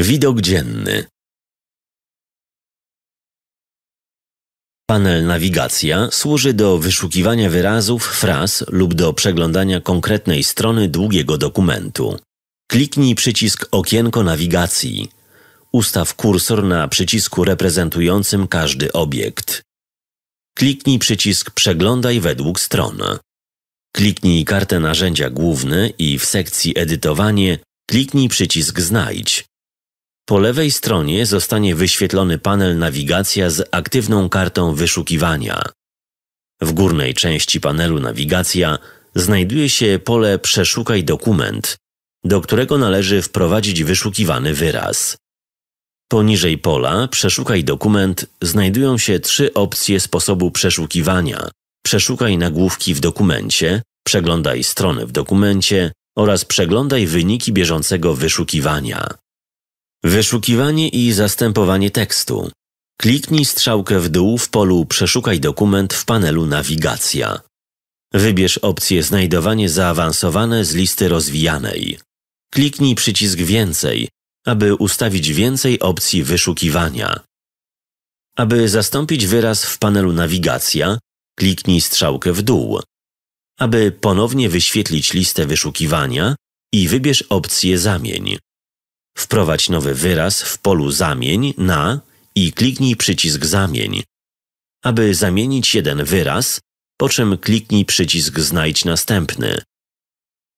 Widok dzienny. Panel Nawigacja służy do wyszukiwania wyrazów, fraz lub do przeglądania konkretnej strony długiego dokumentu. Kliknij przycisk Okienko Nawigacji. Ustaw kursor na przycisku reprezentującym każdy obiekt. Kliknij przycisk Przeglądaj według stron. Kliknij kartę narzędzia główne i w sekcji Edytowanie kliknij przycisk Znajdź. Po lewej stronie zostanie wyświetlony panel nawigacja z aktywną kartą wyszukiwania. W górnej części panelu nawigacja znajduje się pole Przeszukaj dokument, do którego należy wprowadzić wyszukiwany wyraz. Poniżej pola Przeszukaj dokument znajdują się trzy opcje sposobu przeszukiwania. Przeszukaj nagłówki w dokumencie, przeglądaj strony w dokumencie oraz przeglądaj wyniki bieżącego wyszukiwania. Wyszukiwanie i zastępowanie tekstu. Kliknij strzałkę w dół w polu Przeszukaj dokument w panelu Nawigacja. Wybierz opcję Znajdowanie zaawansowane z listy rozwijanej. Kliknij przycisk Więcej, aby ustawić więcej opcji wyszukiwania. Aby zastąpić wyraz w panelu Nawigacja, kliknij strzałkę w dół. Aby ponownie wyświetlić listę wyszukiwania i wybierz opcję Zamień. Wprowadź nowy wyraz w polu zamień na i kliknij przycisk zamień. Aby zamienić jeden wyraz, po czym kliknij przycisk znajdź następny.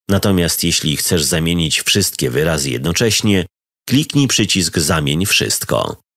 Natomiast jeśli chcesz zamienić wszystkie wyrazy jednocześnie, kliknij przycisk zamień wszystko.